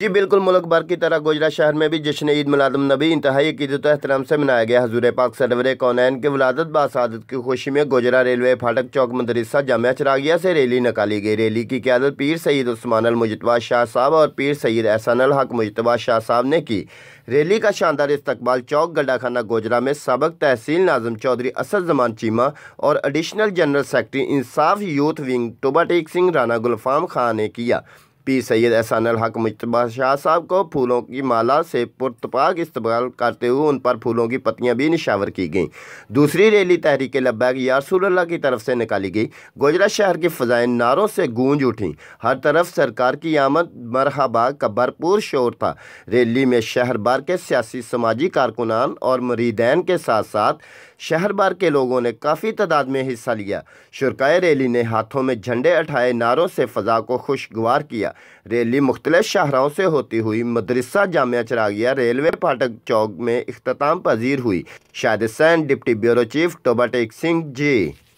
जी बिल्कुल मुल्क भर की तरह गुजरात शहर में भी जश्न ईद मुलादम नबी इंतहाई अकीदत एहतराम से मनाया गया हजूर पाक सरवर कौनैन के वलादत बसादत की खुशी में गुजरा रेलवे फाटक चौक मदरसा जामिया चरागिया से रैली निकाली गई रैली की क्यादत पीर सईद उस्मान अल मुजतबा शाह साहब और पीर सईद एहसान अल हक मुजतबा शाह साहब ने की रैली का शानदार इस्तकबाल चौक गड्ढाखाना गोजरा में सबक तहसील नाजम चौधरी असद जमान चीमा और additional general secretary Insaf youth wing Toba Tek Singh Rana Gulfam Khan ने किया पी सैयद एहसान हक मुशतबा शाह साहब को फूलों की माला से पुरतपाक इस्तेमाल करते हुए उन पर फूलों की पत्तियां भी निशावर की गईं दूसरी रैली तहरीक लब्बैक यारसूल्ला की तरफ से निकाली गई गोजरा शहर की फ़जाएं नारों से गूंज उठी हर तरफ सरकार की आमद मरहबा का भरपूर शोर था रैली में शहर भर के सियासी समाजी कारकुनान और मरीदैन के साथ साथ शहर भर के लोगों ने काफ़ी तादाद में हिस्सा लिया शुरकाय रैली ने हाथों में झंडे उठाए नारों से फ़जा को खुशगवार किया गया रैली मुख्तलिफ शाहराओं से होती हुई मदरसा जामिया चरागिया रेलवे फाटक चौक में अख्ताम पजीर हुई Shahid deputy bureau chief Toba Tek Singh जी